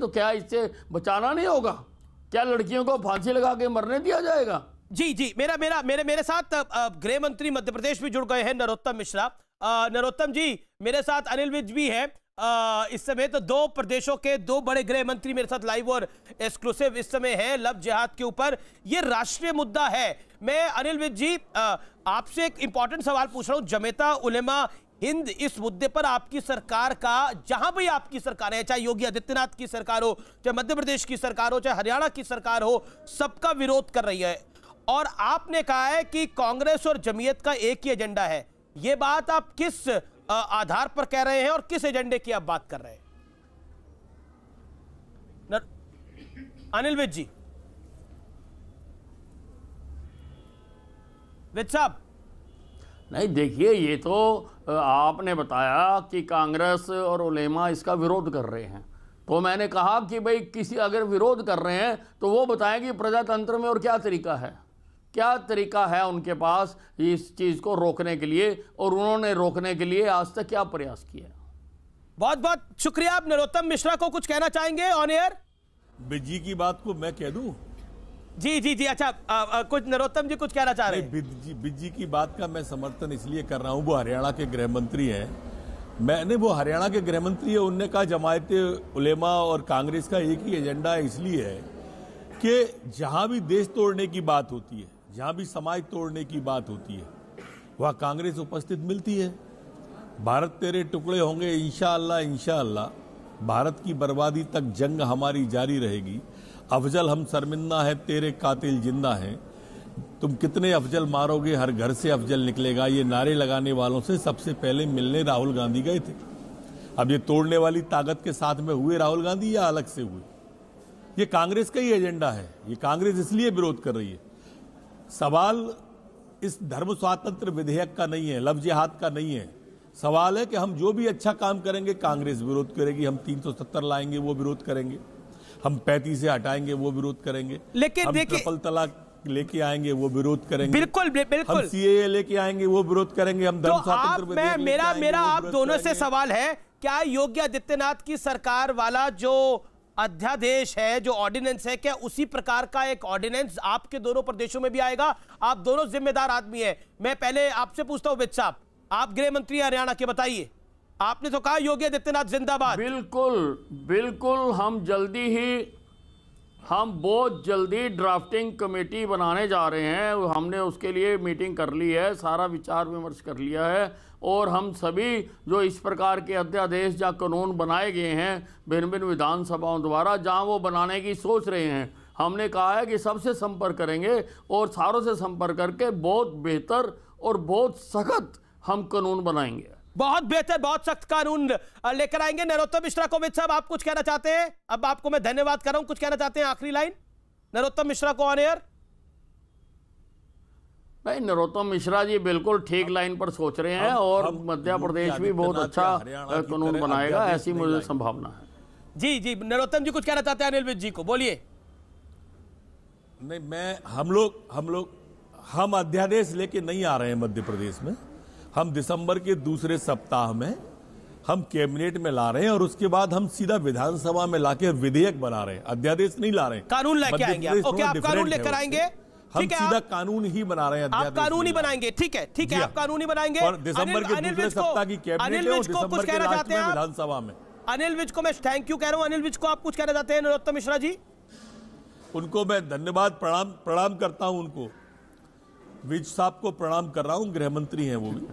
तो क्या इससे बचाना नहीं होगा क्या लड़कियों को फांसी लगा के मरने दिया जाएगा जी जी मेरा मेरा मेरे मेरे साथ गृह मंत्री मध्य प्रदेश भी जुड़ गए हैं नरोत्तम मिश्रा नरोत्तम जी मेरे साथ अनिल विज भी है इस समय तो दो प्रदेशों के दो बड़े गृह मंत्री मेरे साथ लाइव और एक्सक्लूसिव इस समय हैं लव जिहाद के ऊपर ये राष्ट्रीय मुद्दा है मैं अनिल विज जी आपसे एक इंपॉर्टेंट सवाल पूछ रहा हूँ जमेता उलेमा हिंद इस मुद्दे पर आपकी सरकार का जहां भी आपकी सरकार है चाहे योगी आदित्यनाथ की सरकार हो चाहे मध्य प्रदेश की सरकार हो चाहे हरियाणा की सरकार हो सबका विरोध कर रही है और आपने कहा है कि कांग्रेस और जमीयत का एक ही एजेंडा है ये बात आप किस आधार पर कह रहे हैं और किस एजेंडे की आप बात कर रहे हैं अनिल विज जी विज साहब नहीं देखिए ये तो आपने बताया कि कांग्रेस और उलेमा इसका विरोध कर रहे हैं तो मैंने कहा कि भाई किसी अगर विरोध कर रहे हैं तो वो बताएं कि प्रजातंत्र में और क्या तरीका है क्या तरीका है उनके पास इस चीज़ को रोकने के लिए और उन्होंने रोकने के लिए आज तक क्या प्रयास किया बहुत बहुत शुक्रिया आप नरोत्तम मिश्रा को कुछ कहना चाहेंगे ऑन एयर बिजी की बात को मैं कह दू जी जी जी अच्छा आ, आ, कुछ नरोत्तम जी कुछ कहना चाह रहे हैं बिजी बिजी की बात का मैं समर्थन इसलिए कर रहा हूँ वो हरियाणा के गृह मंत्री हैं मैंने वो हरियाणा के गृह मंत्री है उनने कहा जमायत उलेमा और कांग्रेस का एक ही एजेंडा इसलिए है कि जहाँ भी देश तोड़ने की बात होती है जहाँ भी समाज तोड़ने की बात होती है वह कांग्रेस उपस्थित मिलती है भारत तेरे टुकड़े होंगे इनशाला इंशाला भारत की बर्बादी तक जंग हमारी जारी रहेगी अफजल हम शर्मिंदा है तेरे कातिल जिंदा है तुम कितने अफजल मारोगे हर घर से अफजल निकलेगा ये नारे लगाने वालों से सबसे पहले मिलने राहुल गांधी गए थे अब ये तोड़ने वाली ताकत के साथ में हुए राहुल गांधी या अलग से हुए ये कांग्रेस का ही एजेंडा है ये कांग्रेस इसलिए विरोध कर रही है सवाल इस धर्म स्वातंत्र विधेयक का नहीं है लफ जिहाद का नहीं है सवाल है कि हम जो भी अच्छा काम करेंगे कांग्रेस विरोध करेगी हम 370 लाएंगे वो विरोध करेंगे हम पैंतीस से हटाएंगे वो विरोध करेंगे लेकिन देखिए तलाक लेके आएंगे वो विरोध करेंगे बिल्कुल बिल्कुल हम सीए लेके आएंगे वो विरोध करेंगे हम तो आप मैं मेरा मेरा आप दोनों से सवाल है क्या योगी आदित्यनाथ की सरकार वाला जो अध्यादेश है जो ऑर्डिनेंस है क्या उसी प्रकार का एक ऑर्डिनेंस आपके दोनों प्रदेशों में भी आएगा आप दोनों जिम्मेदार आदमी है मैं पहले आपसे पूछता हूं विद साहब आप गृह मंत्री हरियाणा के बताइए आपने तो कहा योगी आदित्यनाथ जिंदाबाद बिल्कुल बिल्कुल हम जल्दी ही हम बहुत जल्दी ड्राफ्टिंग कमेटी बनाने जा रहे हैं हमने उसके लिए मीटिंग कर ली है सारा विचार विमर्श कर लिया है और हम सभी जो इस प्रकार के अध्यादेश या कानून बनाए गए हैं भिन्न भिन्न विधानसभाओं द्वारा जहां वो बनाने की सोच रहे हैं हमने कहा है कि सबसे संपर्क करेंगे और सारों से संपर्क करके बहुत बेहतर और बहुत सख्त हम कानून बनाएंगे बहुत बेहतर बहुत सख्त कानून लेकर आएंगे नरोत्तम मिश्रा को साहब आप कुछ कहना चाहते हैं अब आपको मैं धन्यवाद कर रहा हूं कुछ कहना चाहते हैं आखिरी लाइन नरोत्तम मिश्रा को ऑन एयर भाई नरोत्तम मिश्रा जी बिल्कुल ठीक लाइन पर सोच रहे हैं और मध्य प्रदेश भी बहुत अच्छा कानून बनाएगा ऐसी मुझे संभावना है जी जी नरोत्तम जी कुछ कहना चाहते हैं अनिल विज जी को बोलिए नहीं मैं हम लोग हम लोग हम अध्यादेश लेके नहीं आ रहे हैं मध्य प्रदेश में हम दिसंबर के दूसरे सप्ताह में हम कैबिनेट में ला रहे हैं और उसके बाद हम सीधा विधानसभा में लाके विधेयक बना रहे हैं अध्यादेश नहीं ला रहे हैं कानून लेके आएंगे ओके आप कानून लेकर आएंगे हम सीधा कानून ही बना रहे हैं आप कानून ही बनाएंगे ठीक है ठीक है आप हाँ। कानून ही बनाएंगे और दिसंबर के दूसरे सप्ताह की कैबिनेट और दिसंबर के लास्ट में विधानसभा में अनिल विज को मैं थैंक यू कह रहा हूँ अनिल विज को आप कुछ कहना चाहते हैं नरोत्तम मिश्रा जी उनको मैं धन्यवाद प्रणाम प्रणाम करता हूं उनको विज साहब को प्रणाम कर रहा हूं गृह मंत्री हैं वो भी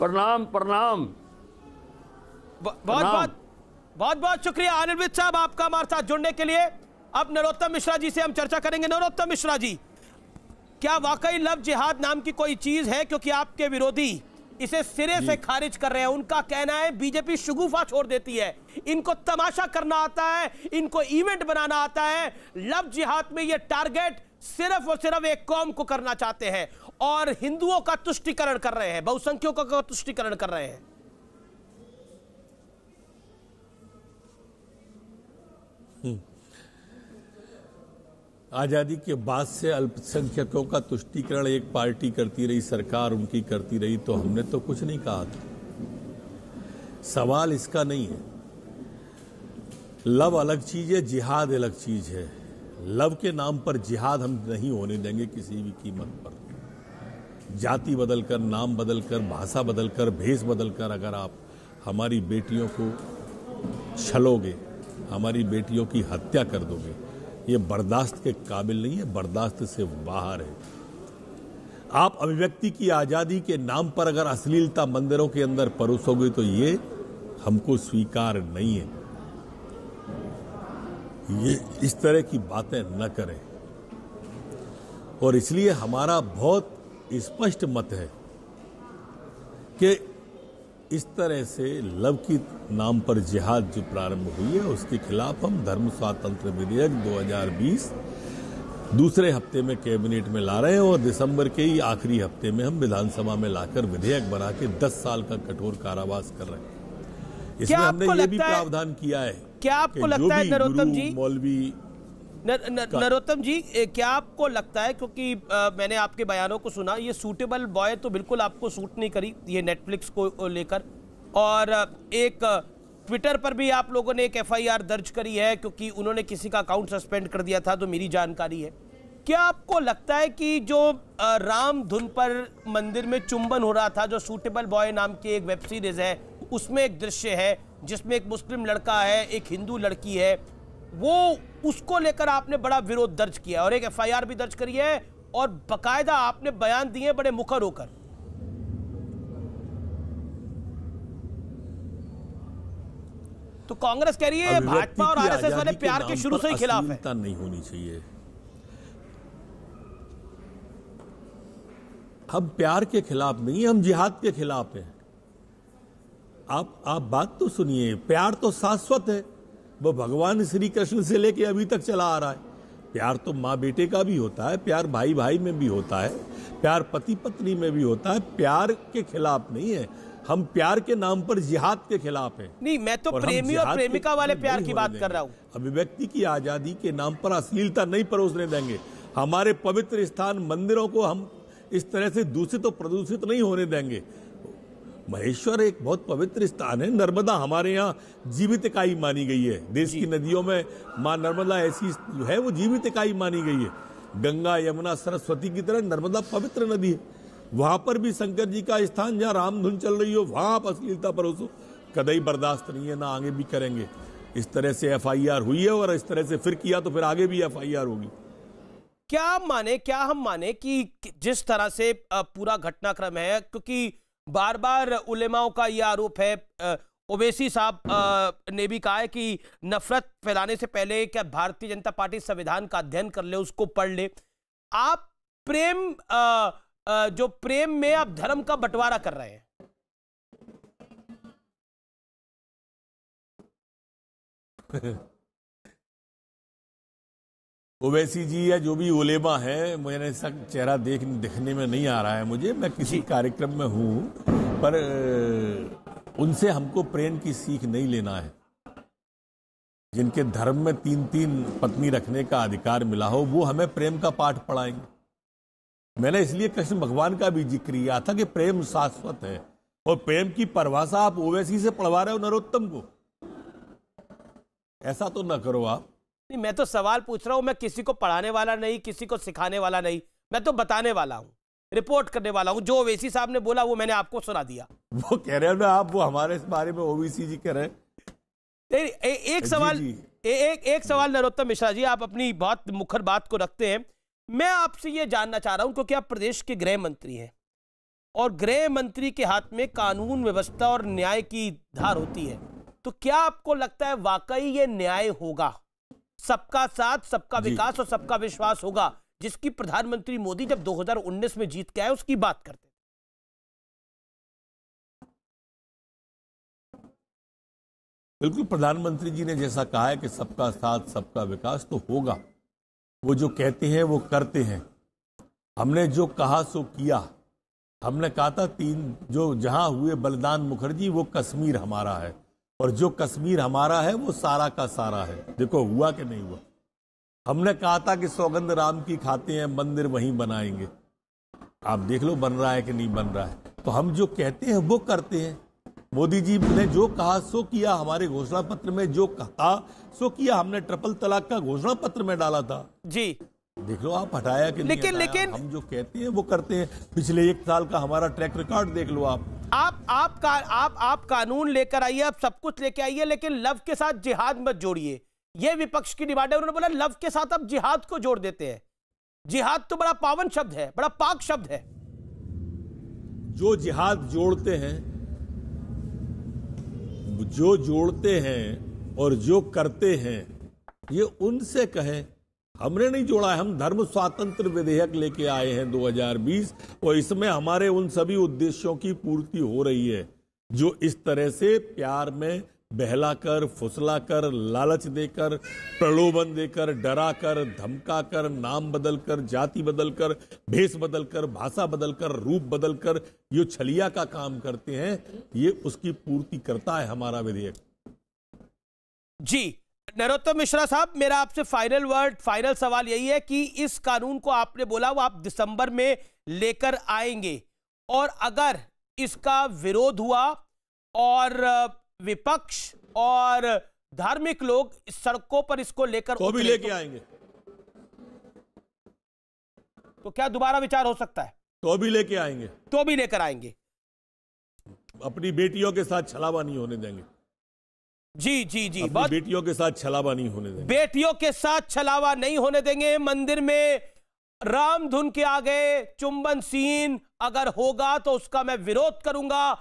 प्रणाम प्रणाम बहुत बहुत बहुत बहुत शुक्रिया आनंदविद साहब आपका हमारे साथ जुड़ने के लिए अब नरोत्तम मिश्रा जी से हम चर्चा करेंगे नरोत्तम मिश्रा जी क्या वाकई लव जिहाद नाम की कोई चीज है क्योंकि आपके विरोधी इसे सिरे से खारिज कर रहे हैं उनका कहना है बीजेपी शगुफा छोड़ देती है इनको तमाशा करना आता है इनको इवेंट बनाना आता है लव जिहाद में ये टारगेट सिर्फ और सिर्फ एक कौम को करना चाहते हैं और हिंदुओं का तुष्टिकरण कर रहे हैं बहुसंख्यकों का तुष्टिकरण कर रहे हैं हम्म। आज़ादी के बाद से अल्पसंख्यकों का तुष्टिकरण एक पार्टी करती रही सरकार उनकी करती रही तो हमने तो कुछ नहीं कहा था सवाल इसका नहीं है लव अलग चीज़ है जिहाद अलग चीज़ है लव के नाम पर जिहाद हम नहीं होने देंगे किसी भी कीमत पर जाति बदलकर नाम बदलकर भाषा बदलकर भेष बदलकर अगर आप हमारी बेटियों को छलोगे हमारी बेटियों की हत्या कर दोगे ये बर्दाश्त के काबिल नहीं है बर्दाश्त से बाहर है आप अभिव्यक्ति की आज़ादी के नाम पर अगर अश्लीलता मंदिरों के अंदर परोसोगे तो ये हमको स्वीकार नहीं है ये इस तरह की बातें न करें और इसलिए हमारा बहुत स्पष्ट मत है कि इस तरह से लव की नाम पर जिहाद जो प्रारंभ हुई है उसके खिलाफ हम धर्म स्वातंत्र विधेयक 2020 दूसरे हफ्ते में कैबिनेट में ला रहे हैं और दिसंबर के ही आखिरी हफ्ते में हम विधानसभा में लाकर विधेयक बना के दस साल का कठोर कारावास कर रहे हैं इसमें हमने ये भी प्रावधान किया है क्या आपको लगता है नरोत्तम जी मौलवी नरोत्तम जी क्या आपको लगता है क्योंकि आ, मैंने आपके बयानों को सुना ये सूटेबल बॉय तो बिल्कुल आपको सूट नहीं करी ये नेटफ्लिक्स को लेकर और एक ट्विटर पर भी आप लोगों ने एक एफआईआर दर्ज करी है क्योंकि उन्होंने किसी का अकाउंट सस्पेंड कर दिया था तो मेरी जानकारी है क्या आपको लगता है कि जो राम धुन पर मंदिर में चुंबन हो रहा था जो सूटेबल बॉय नाम की एक वेब सीरीज है उसमें एक दृश्य है जिसमें एक मुस्लिम लड़का है एक हिंदू लड़की है वो उसको लेकर आपने बड़ा विरोध दर्ज किया और एक एफआईआर भी दर्ज करी है और बकायदा आपने बयान दिए बड़े मुखर होकर तो कांग्रेस कह रही है भाजपा और आरएसएस वाले प्यार के शुरू से ही खिलाफ है नहीं होनी चाहिए हम प्यार के खिलाफ नहीं हम जिहाद के खिलाफ हैं आप आप बात तो सुनिए प्यार तो शाश्वत है वो भगवान श्री कृष्ण से लेके अभी तक चला आ रहा है प्यार तो माँ बेटे का भी होता है प्यार भाई भाई में भी होता है प्यार पति पत्नी में भी होता है प्यार के खिलाफ नहीं है हम प्यार के नाम पर जिहाद के खिलाफ है नहीं मैं तो और प्रेमी और प्रेमिका वाले प्यार की बात कर रहा हूँ अभिव्यक्ति की आजादी के नाम पर अश्लीलता नहीं परोसने देंगे हमारे पवित्र स्थान मंदिरों को हम इस तरह से दूषित और प्रदूषित नहीं होने देंगे महेश्वर एक बहुत पवित्र स्थान है नर्मदा हमारे यहाँ जीवित इकाई मानी गई है देश की नदियों में माँ नर्मदा ऐसी है वो जीवित इकाई मानी गई है गंगा यमुना सरस्वती की तरह नर्मदा पवित्र नदी है वहां पर भी शंकर जी का स्थान जहाँ रामधुन चल रही हो वहां आप अश्लीलता परोसो कदई बर्दाश्त नहीं है ना आगे भी करेंगे इस तरह से एफ हुई है और इस तरह से फिर किया तो फिर आगे भी एफ होगी क्या माने क्या हम माने कि जिस तरह से पूरा घटनाक्रम है क्योंकि बार बार उलेमाओं का यह आरोप है ओवैसी साहब ने भी कहा है कि नफरत फैलाने से पहले क्या भारतीय जनता पार्टी संविधान का अध्ययन कर ले उसको पढ़ ले आप प्रेम आ, आ, जो प्रेम में आप धर्म का बंटवारा कर रहे हैं ओवैसी जी या जो भी ओलेबा है मुझे ऐसा चेहरा देख दिखने में नहीं आ रहा है मुझे मैं किसी कार्यक्रम में हूँ पर उनसे हमको प्रेम की सीख नहीं लेना है जिनके धर्म में तीन तीन पत्नी रखने का अधिकार मिला हो वो हमें प्रेम का पाठ पढ़ाएंगे मैंने इसलिए कृष्ण भगवान का भी जिक्र किया था कि प्रेम शाश्वत है और प्रेम की परवासा आप ओवैसी से पढ़वा रहे हो नरोत्तम को ऐसा तो ना करो आप नहीं मैं तो सवाल पूछ रहा हूँ मैं किसी को पढ़ाने वाला नहीं किसी को सिखाने वाला नहीं मैं तो बताने वाला हूँ रिपोर्ट करने वाला हूँ जो ओवैसी साहब ने बोला वो मैंने आपको सुना दिया वो कह रहे हैं आप वो हमारे इस बारे में ओवीसी जी कह रहे हैं एक सवाल जी। ए, एक एक सवाल नरोत्तम मिश्रा जी आप अपनी बहुत मुखर बात को रखते हैं मैं आपसे ये जानना चाह रहा हूँ क्योंकि आप प्रदेश के गृह मंत्री हैं और गृह मंत्री के हाथ में कानून व्यवस्था और न्याय की धार होती है तो क्या आपको लगता है वाकई ये न्याय होगा सबका साथ सबका विकास और सबका विश्वास होगा जिसकी प्रधानमंत्री मोदी जब 2019 में जीत के आए उसकी बात करते बिल्कुल प्रधानमंत्री जी ने जैसा कहा है कि सबका साथ सबका विकास तो होगा वो जो कहते हैं वो करते हैं हमने जो कहा सो किया हमने कहा था तीन जो जहां हुए बलिदान मुखर्जी वो कश्मीर हमारा है और जो कश्मीर हमारा है वो सारा का सारा है देखो हुआ कि नहीं हुआ हमने कहा था कि सौगंध राम की खाते हैं मंदिर वहीं बनाएंगे आप देख लो बन रहा है कि नहीं बन रहा है तो हम जो कहते हैं वो करते हैं मोदी जी ने जो कहा सो किया हमारे घोषणा पत्र में जो कहा सो किया हमने ट्रिपल तलाक का घोषणा पत्र में डाला था जी देख लो आप हटाया कि लेकिन लेकिन हम जो कहते हैं वो करते हैं पिछले एक साल का हमारा ट्रैक रिकॉर्ड देख लो आप आप आप का, आप आप कानून लेकर आइए आप सब कुछ लेकर आइए लेकिन लव के साथ जिहाद मत जोड़िए ये विपक्ष की डिमांड है उन्होंने बोला लव के साथ आप जिहाद को जोड़ देते हैं जिहाद तो बड़ा पावन शब्द है बड़ा पाक शब्द है जो जिहाद जोड़ते हैं जो जोड़ते हैं और जो करते हैं ये उनसे कहें हमने नहीं जोड़ा है हम धर्म स्वातंत्र विधेयक लेके आए हैं 2020 और इसमें हमारे उन सभी उद्देश्यों की पूर्ति हो रही है जो इस तरह से प्यार में बहलाकर फुसलाकर लालच देकर प्रलोभन देकर डराकर धमकाकर नाम बदलकर जाति बदलकर भेष बदलकर भाषा बदलकर रूप बदलकर ये छलिया का काम करते हैं ये उसकी पूर्ति करता है हमारा विधेयक जी नरोत्तम मिश्रा साहब मेरा आपसे फाइनल वर्ड फाइनल सवाल यही है कि इस कानून को आपने बोला वो आप दिसंबर में लेकर आएंगे और अगर इसका विरोध हुआ और विपक्ष और धार्मिक लोग सड़कों पर इसको लेकर तो भी लेके तो- आएंगे तो क्या दोबारा विचार हो सकता है तो भी लेके आएंगे तो भी लेकर आएंगे अपनी बेटियों के साथ छलावा नहीं होने देंगे जी जी जी बहुत बेटियों के साथ छलावा नहीं होने देंगे बेटियों के साथ छलावा नहीं होने देंगे मंदिर में राम धुन के आगे चुंबन सीन अगर होगा तो उसका मैं विरोध करूंगा